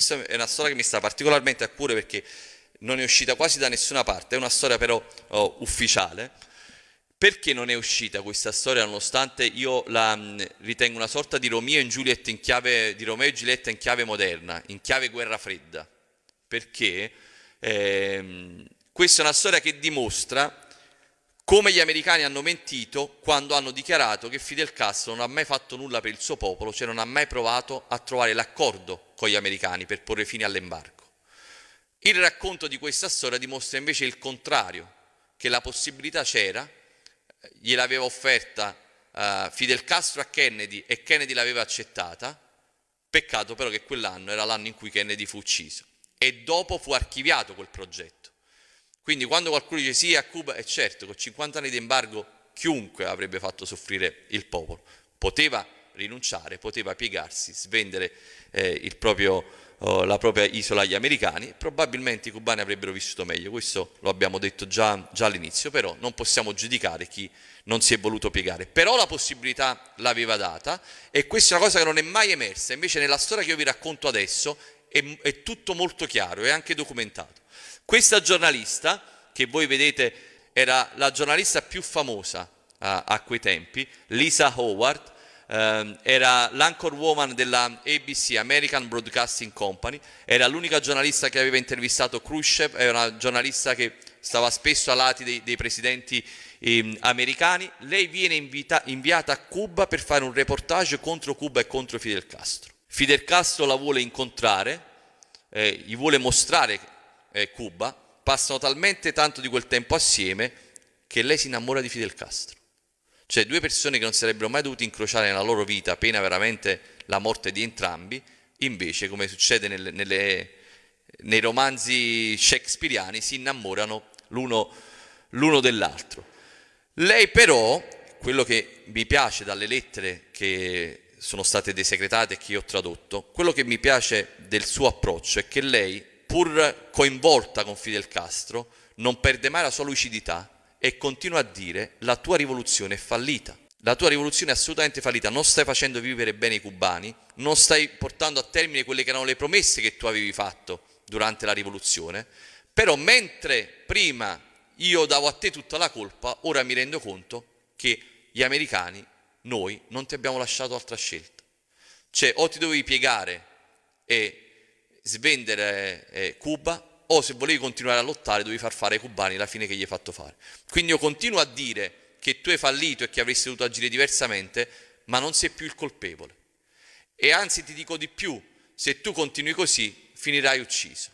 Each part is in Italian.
questa è una storia che mi sta particolarmente a cuore perché non è uscita quasi da nessuna parte, è una storia però oh, ufficiale. Perché non è uscita questa storia nonostante io la mh, mm, ritengo una sorta di Romeo, in chiave, di Romeo e Giulietta in chiave moderna, in chiave guerra fredda? Perché ehm, questa è una storia che dimostra come gli americani hanno mentito quando hanno dichiarato che Fidel Castro non ha mai fatto nulla per il suo popolo, cioè non ha mai provato a trovare l'accordo con gli americani per porre fine all'embargo. Il racconto di questa storia dimostra invece il contrario, che la possibilità c'era, gliel'aveva offerta uh, Fidel Castro a Kennedy e Kennedy l'aveva accettata, peccato però che quell'anno era l'anno in cui Kennedy fu ucciso e dopo fu archiviato quel progetto. Quindi quando qualcuno dice sì a Cuba, è certo, con 50 anni di embargo chiunque avrebbe fatto soffrire il popolo. Poteva rinunciare, poteva piegarsi, svendere eh, proprio, oh, la propria isola agli americani, probabilmente i cubani avrebbero vissuto meglio, questo lo abbiamo detto già, già all'inizio, però non possiamo giudicare chi non si è voluto piegare. Però la possibilità l'aveva data e questa è una cosa che non è mai emersa, invece nella storia che io vi racconto adesso è, è tutto molto chiaro, è anche documentato. Questa giornalista, che voi vedete era la giornalista più famosa a, a quei tempi, Lisa Howard, ehm, era l'anchor woman della ABC, American Broadcasting Company, era l'unica giornalista che aveva intervistato Khrushchev, era una giornalista che stava spesso a lati dei, dei presidenti ehm, americani. Lei viene invita, inviata a Cuba per fare un reportage contro Cuba e contro Fidel Castro. Fidel Castro la vuole incontrare, eh, gli vuole mostrare eh, Cuba, passano talmente tanto di quel tempo assieme che lei si innamora di Fidel Castro. Cioè due persone che non sarebbero mai dovute incrociare nella loro vita, pena veramente la morte di entrambi, invece come succede nelle, nelle, nei romanzi shakespeariani si innamorano l'uno, l'uno dell'altro. Lei però, quello che mi piace dalle lettere che sono state desecretate e che io ho tradotto, quello che mi piace del suo approccio è che lei, pur coinvolta con Fidel Castro, non perde mai la sua lucidità e continua a dire la tua rivoluzione è fallita. La tua rivoluzione è assolutamente fallita, non stai facendo vivere bene i cubani, non stai portando a termine quelle che erano le promesse che tu avevi fatto durante la rivoluzione, però mentre prima io davo a te tutta la colpa, ora mi rendo conto che gli americani noi non ti abbiamo lasciato altra scelta. Cioè o ti dovevi piegare e svendere eh, Cuba o se volevi continuare a lottare dovevi far fare ai cubani la fine che gli hai fatto fare. Quindi io continuo a dire che tu hai fallito e che avresti dovuto agire diversamente, ma non sei più il colpevole. E anzi ti dico di più, se tu continui così finirai ucciso.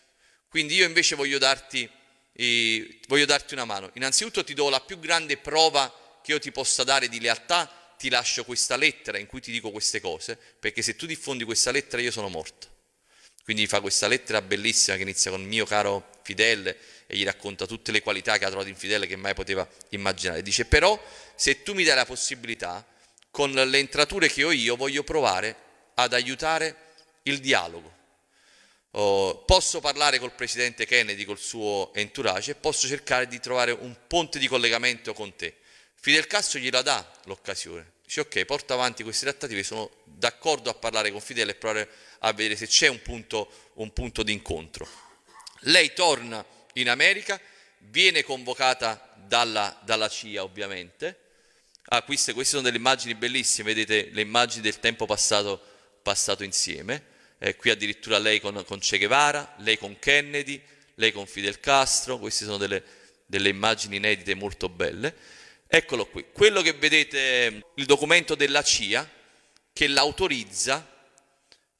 Quindi io invece voglio darti, eh, voglio darti una mano. Innanzitutto ti do la più grande prova che io ti possa dare di lealtà ti lascio questa lettera in cui ti dico queste cose, perché se tu diffondi questa lettera io sono morto. Quindi fa questa lettera bellissima che inizia con mio caro Fidel e gli racconta tutte le qualità che ha trovato in Fidel che mai poteva immaginare. Dice però se tu mi dai la possibilità, con le entrature che ho io voglio provare ad aiutare il dialogo. Oh, posso parlare col presidente Kennedy, col suo entourage, e posso cercare di trovare un ponte di collegamento con te Fidel Castro gliela dà l'occasione, dice ok, porta avanti queste trattative, sono d'accordo a parlare con Fidel e provare a vedere se c'è un punto, un punto di incontro. Lei torna in America, viene convocata dalla, dalla CIA ovviamente, ah, queste, queste, sono delle immagini bellissime, vedete le immagini del tempo passato, passato insieme, eh, qui addirittura lei con, con Che Guevara, lei con Kennedy, lei con Fidel Castro, queste sono delle, delle immagini inedite molto belle. Eccolo qui, quello che vedete, il documento della CIA che l'autorizza,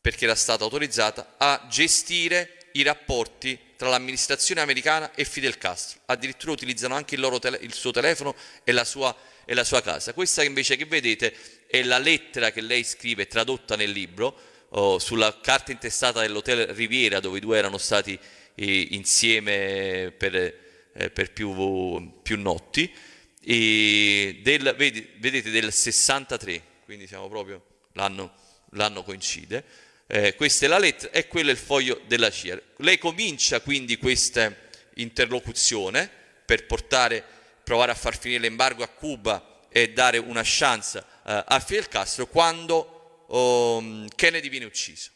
perché era stata autorizzata, a gestire i rapporti tra l'amministrazione americana e Fidel Castro. Addirittura utilizzano anche il, tele, il suo telefono e la sua, e la sua casa. Questa invece che vedete è la lettera che lei scrive, tradotta nel libro, Oh, sulla carta intestata dell'Hotel Riviera dove i due erano stati eh, insieme per, eh, per più, più, notti e del, vedete del 63, quindi siamo proprio l'anno, l'anno coincide, eh, questa è la lettera e quello è il foglio della CIA. Lei comincia quindi questa interlocuzione per portare, provare a far finire l'embargo a Cuba e dare una chance eh, a Fidel Castro quando oh, Kennedy viene ucciso.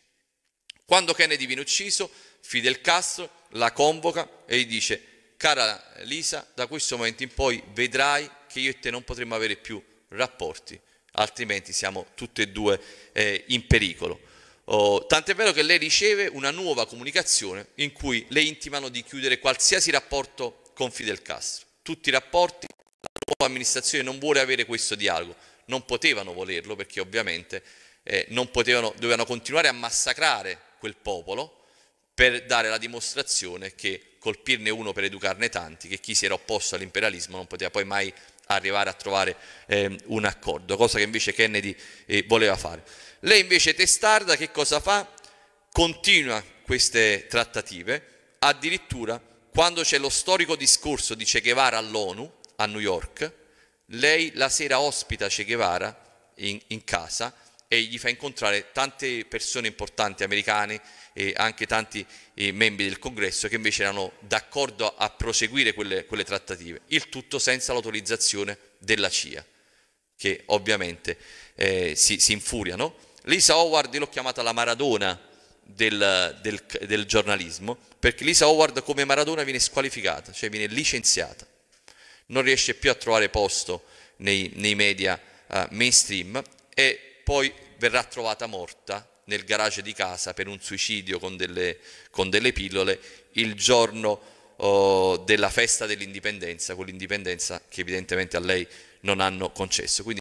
Quando Kennedy viene ucciso, Fidel Castro la convoca e gli dice cara Lisa, da questo momento in poi vedrai che io e te non potremo avere più rapporti, altrimenti siamo tutte e due eh, in pericolo. Oh, tant'è vero che lei riceve una nuova comunicazione in cui le intimano di chiudere qualsiasi rapporto con Fidel Castro. Tutti i rapporti, la nuova amministrazione non vuole avere questo dialogo, non potevano volerlo perché ovviamente eh, potevano, dovevano continuare a massacrare quel popolo per dare la dimostrazione che colpirne uno per educarne tanti, che chi si era opposto all'imperialismo non poteva poi mai arrivare a trovare eh, un accordo, cosa che invece Kennedy eh, voleva fare. Lei invece testarda che cosa fa? Continua queste trattative, addirittura quando c'è lo storico discorso di Che Guevara all'ONU a New York, lei la sera ospita Che Guevara in, in casa e gli fa incontrare tante persone importanti americane e anche tanti eh, membri del congresso che invece erano d'accordo a, proseguire quelle, quelle, trattative, il tutto senza l'autorizzazione della CIA, che ovviamente eh, si, si infuriano. Lisa Howard l'ho chiamata la Maradona del, del, del, giornalismo, perché Lisa Howard come Maradona viene squalificata, cioè viene licenziata, non riesce più a trovare posto nei, nei media uh, mainstream e poi verrà trovata morta nel garage di casa per un suicidio con delle, con delle pillole il giorno oh, della festa dell'indipendenza, quell'indipendenza che evidentemente a lei non hanno concesso. Quindi